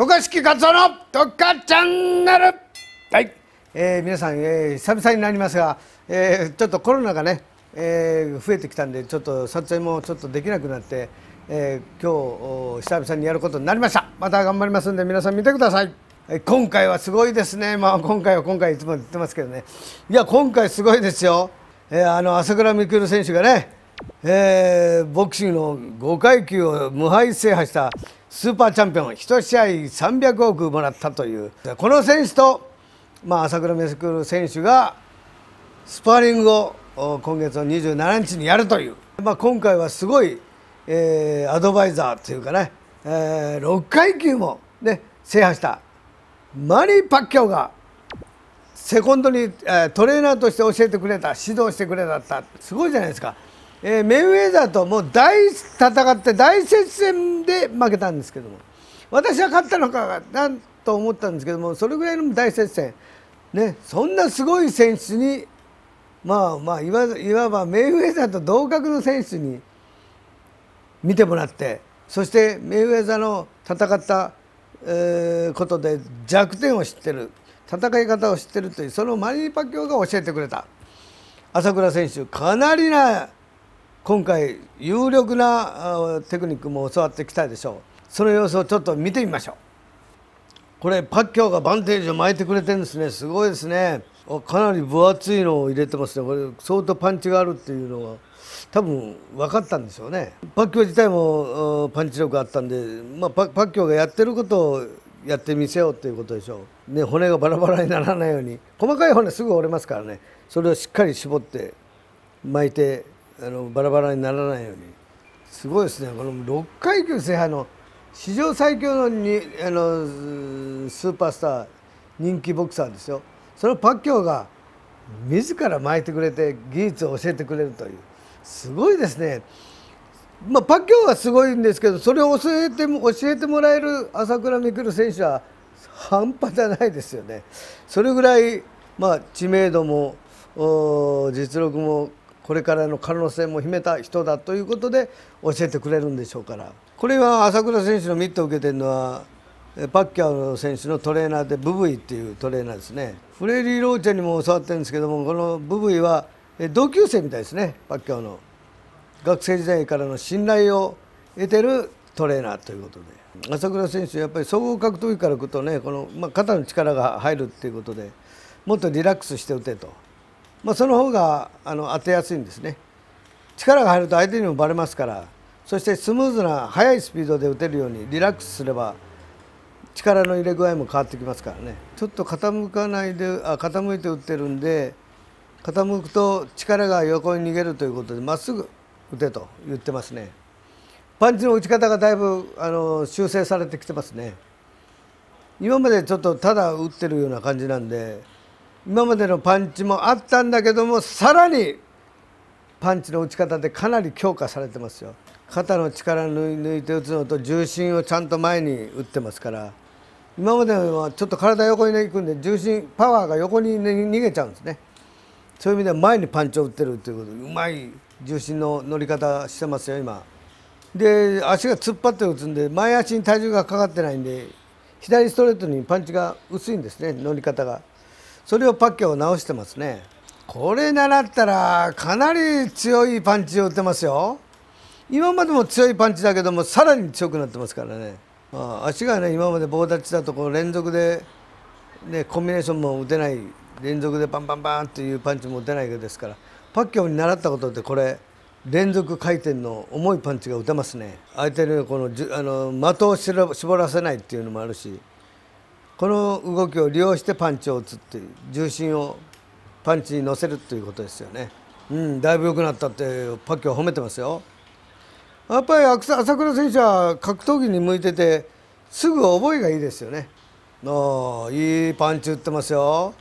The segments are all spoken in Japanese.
渡嘉敷勝夫の「渡嘉チャンネル」はい、えー、皆さん、えー、久々になりますが、えー、ちょっとコロナがね、えー、増えてきたんでちょっと撮影もちょっとできなくなって、えー、今日久々にやることになりましたまた頑張りますんで皆さん見てください、え今回はすごいですねまあ今回は今回いつも言ってますけどねいや今回すごいですよ、えー、あの朝倉未来選手がね、えー、ボクシングの5階級を無敗制覇したスーパーチャンピオン1試合300億もらったというこの選手と、まあ、朝倉メスクル選手がスパーリングを今月の27日にやるという、まあ、今回はすごい、えー、アドバイザーというかね、えー、6階級も、ね、制覇したマリー・パッキョウがセコンドに、えー、トレーナーとして教えてくれた指導してくれたすごいじゃないですか。えー、メイウェザーともう大戦って大接戦で負けたんですけども私は勝ったのかなと思ったんですけどもそれぐらいの大接戦、ね、そんなすごい選手にまあまあいわいわばメイウェザーと同格の選手に見てもらってそしてメイウェザーの戦った、えー、ことで弱点を知ってる戦い方を知ってるというそのマリーパ教が教えてくれた朝倉選手かなりな今回有力なテクニックも教わってきたでしょうその様子をちょっと見てみましょうこれパッキャオがバンテージを巻いてくれてるんですねすごいですねかなり分厚いのを入れてますねこれ相当パンチがあるっていうのは多分分かったんでしょうねパッキョ自体もパンチ力あったんで、まあ、パッキョがやってることをやってみせようっていうことでしょう、ね、骨がバラバラにならないように細かい骨すぐ折れますからねそれをしっかり絞って巻いてあのバラバラにならないようにすごいですねこの6階級制覇の史上最強のにあのスーパースター人気ボクサーですよそのパッキョが自ら巻いてくれて技術を教えてくれるというすごいですね。まあ、パッキョはすごいんですけどそれを教えて教えてもらえる朝倉未来選手は半端じゃないですよね。それぐらい、まあ、知名度も実力もこれからの可能性も秘めた人だということで教えてくれるんでしょうからこれは朝倉選手のミットを受けてるのはパッキャオ選手のトレーナーでブブイっていうトレーナーですねフレリー・ローチェにも教わってるんですけどもこのブブイは同級生みたいですねパッキャオの学生時代からの信頼を得てるトレーナーということで朝倉選手やっぱり総合格闘技からいくとねこの、まあ、肩の力が入るっていうことでもっとリラックスして打てとまあ、その方があの当てやすいんですね力が入ると相手にもバレますからそしてスムーズな速いスピードで打てるようにリラックスすれば力の入れ具合も変わってきますからねちょっと傾かないであ傾いて打ってるんで傾くと力が横に逃げるということでまっすぐ打てと言ってますねパンチの打ち方がだいぶあの修正されてきてますね今までちょっとただ打ってるような感じなんで今までのパンチもあったんだけどもさらにパンチの打ち方でかなり強化されてますよ肩の力抜いて打つのと重心をちゃんと前に打ってますから今まではちょっと体横に行くんで重心パワーが横に、ね、逃げちゃうんですねそういう意味では前にパンチを打ってるていうことでうまい重心の乗り方してますよ今で足が突っ張って打つんで前足に体重がかかってないんで左ストレートにパンチが薄いんですね乗り方がそれをパッケを直してますねこれ習ったらかなり強いパンチを打ってますよ今までも強いパンチだけどもさらに強くなってますからね、ああ、足がね今まで棒立ちだとこう連続で、ね、コンビネーションも打てない連続でバンバンバンっていうパンチも打てないですからパッキャオに習ったことってこれ連続回転の重いパンチが打てますね相手のこのじあの的を絞らせないっていうのもあるしこの動きを利用してパンチを打つっていう重心をパンチに乗せるということですよね。うん、だいぶ良くなったってパッキョ褒めてますよ。やっぱり朝倉選手は格闘技に向いててすぐ覚えがいいですよね。おいいパンチ打ってますよ。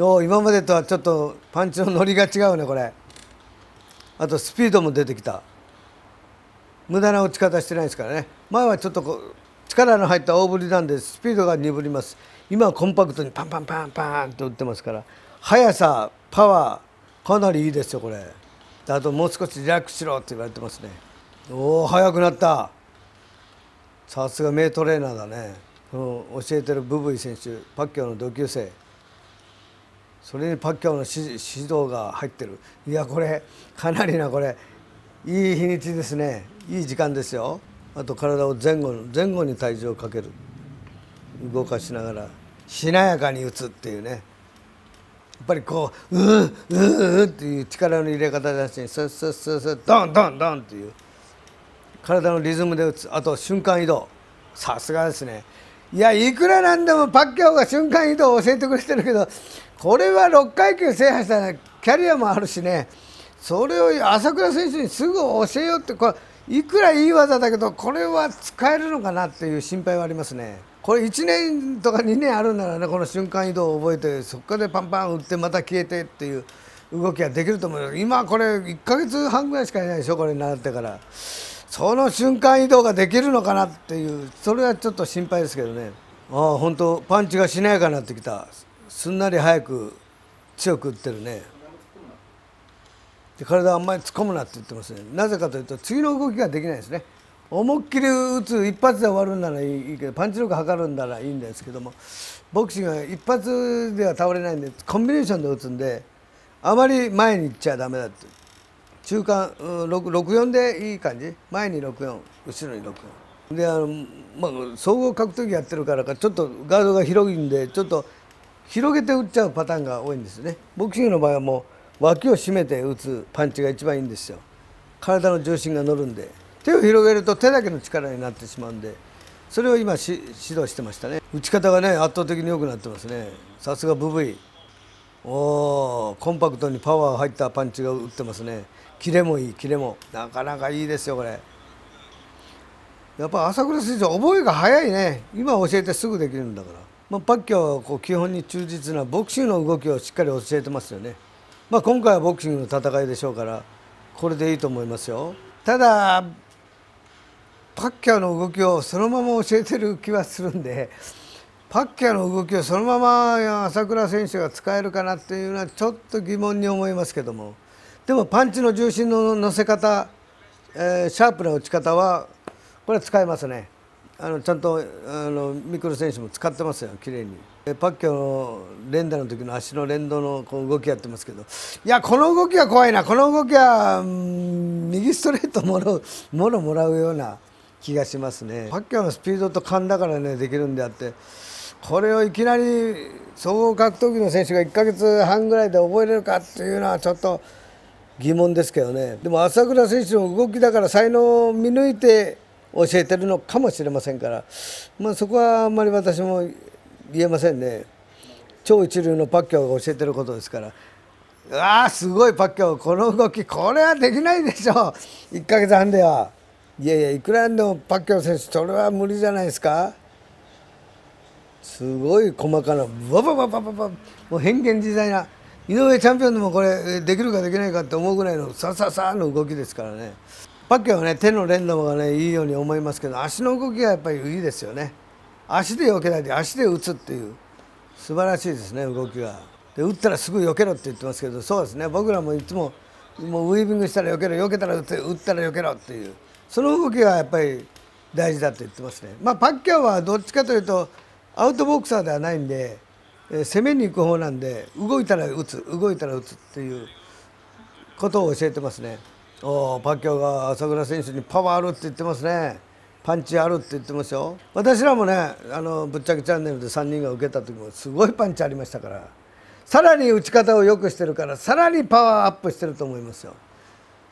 お今までとはちょっとパンチのノリが違うねこれ。あとスピードも出てきた。無駄な打ち方してないですからね。前はちょっとこう力の入った大振りなんでスピードが鈍ります今はコンパクトにパンパンパンパンと打ってますから速さパワーかなりいいですよこれあともう少しリラックスしろって言われてますねおお速くなったさすが名トレーナーだね、この教えてるブブイ選手パッキャオの同級生それにパッキャオの指導が入ってるいやこれかなりなこれいい日にちですねいい時間ですよ。あと体を前後前後に体重をかける動かしながらしなやかに打つっていうねやっぱりこう「うーうーうー」っていう力の入れ方だしスッスッスッスッドンドンドンっていう体のリズムで打つあと瞬間移動さすがですねいやいくらなんでもパッキャオが瞬間移動を教えてくれてるけどこれは6階級制覇したらキャリアもあるしねそれを朝倉選手にすぐ教えようってこれいくらいい技だけどこれは使えるのかなっていう心配はありますねこれ1年とか2年あるならねこの瞬間移動を覚えてそこからパンパン打ってまた消えてっていう動きはできると思う今これ1か月半ぐらいしかいないでしょこれになってからその瞬間移動ができるのかなっていうそれはちょっと心配ですけどねああ本当パンチがしなやかになってきたすんなり早く強く打ってるねで体をあんまり突っ込むなって言ってますねなぜかというと次の動きができないですね思いっきり打つ一発で終わるんならいいけどパンチ力測るんならいいんですけどもボクシングは一発では倒れないんでコンビネーションで打つんであまり前に行っちゃダメだって中間、64でいい感じ前に64後ろに64。であの、まあ、総合格闘技やってるからかちょっとガードが広いんでちょっと広げて打っちゃうパターンが多いんですねボクシングの場合はもう脇を締めて打つパンチが一番いいんですよ体の重心が乗るんで手を広げると手だけの力になってしまうんでそれを今指導してましたね打ち方がね圧倒的に良くなってますねさすがブブイおコンパクトにパワー入ったパンチが打ってますねキレもいいキレもなかなかいいですよこれやっぱ朝倉選手覚えが早いね今教えてすぐできるんだから、まあ、パッキョはこう基本に忠実なボクシングの動きをしっかり教えてますよねまあ、今回はボクシングの戦いでしょうからこれでいいと思いますよただパッキャオの動きをそのまま教えてる気はするんでパッキャオの動きをそのまま朝倉選手が使えるかなっていうのはちょっと疑問に思いますけどもでもパンチの重心の乗せ方、えー、シャープな打ち方はこれは使えますね。あのちゃんとあのミクロ選手も使ってますよ、綺麗に。パッキャの連打の時の足の連動のこう動きやってますけど、いや、この動きは怖いな、この動きは、うん、右ストレートもろ もろもらうような気がしますね。パッキャのスピードと勘だからね、できるんであって、これをいきなり総合格闘技の選手が1ヶ月半ぐらいで覚えれるかっていうのは、ちょっと疑問ですけどね。でも朝倉選手の動きだから才能を見抜いて教えてるのかもしれませんから、まあ、そこはあんまり私も言えませんね超一流のパッキャオが教えてることですからわあすごいパッキャオこの動きこれはできないでしょ1か月半ではいやいやいくらでもパッキャオ選手それは無理じゃないですかすごい細かなババババババもう変幻自在な井上チャンピオンでもこれできるかできないかって思うぐらいのさささの動きですからね。パッケはね手の連打がねいいように思いますけど足の動きがやっぱりいいですよね足で避けないで足で打つっていう素晴らしいですね動きがで打ったらすぐ避けろって言ってますけどそうですね僕らもいつももうウィービングしたら避けろ避けたら打って打ったら避けろっていうその動きがやっぱり大事だと言ってますね、まあ、パッキャーはどっちかというとアウトボクサーではないんで、え攻めに行く方なんで動いたら打つ動いたら打つっていうことを教えてますね。おパッキャオが朝倉選手にパワーあるって言ってますねパンチあるって言ってますよ私らもねあのぶっちゃけチャンネルで3人が受けた時もすごいパンチありましたからさらに打ち方を良くしてるからさらにパワーアップしてると思いますよ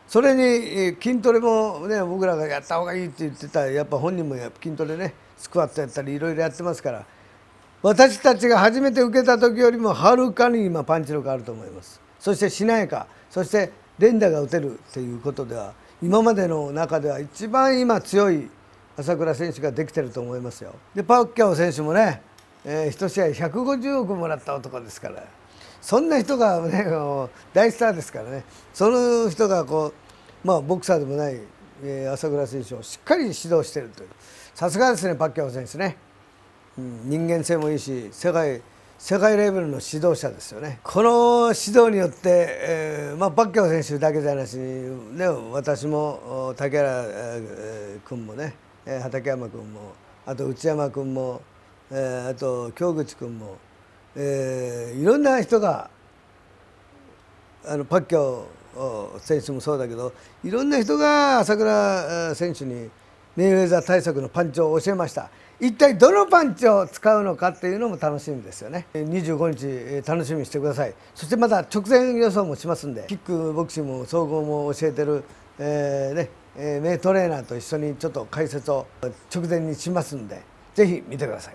それに筋トレもね僕らがやった方がいいって言ってたやっぱ本人も筋トレねスクワットやったりいろいろやってますから私たちが初めて受けた時よりもはるかに今パンチ力あると思いますそしてしなやかそして連打が打てるということでは今までの中では一番今強い朝倉選手ができてると思いますよ。でパッキャオ選手もね、えー、1試合150億もらった男ですからそんな人が、ね、大スターですからねその人がこう、まあ、ボクサーでもない、えー、朝倉選手をしっかり指導してるというさすがですねパッキャオ選手ね、うん、人間性もいいし世界世界レベルの指導者ですよねこの指導によって、えーまあ、バッキャオ選手だけじゃなしね、私も竹原、えー、君もね畠山君もあと内山君も、えー、あと京口君も、えー、いろんな人があのパッキャオ選手もそうだけどいろんな人が朝倉選手にメイウェザー対策のパンチを教えました一体どのパンチを使うのかっていうのも楽しみですよね25日楽しみにしてくださいそしてまた直前予想もしますんでキックボクシングも総合も教えてる、えー、ね名トレーナーと一緒にちょっと解説を直前にしますんで是非見てください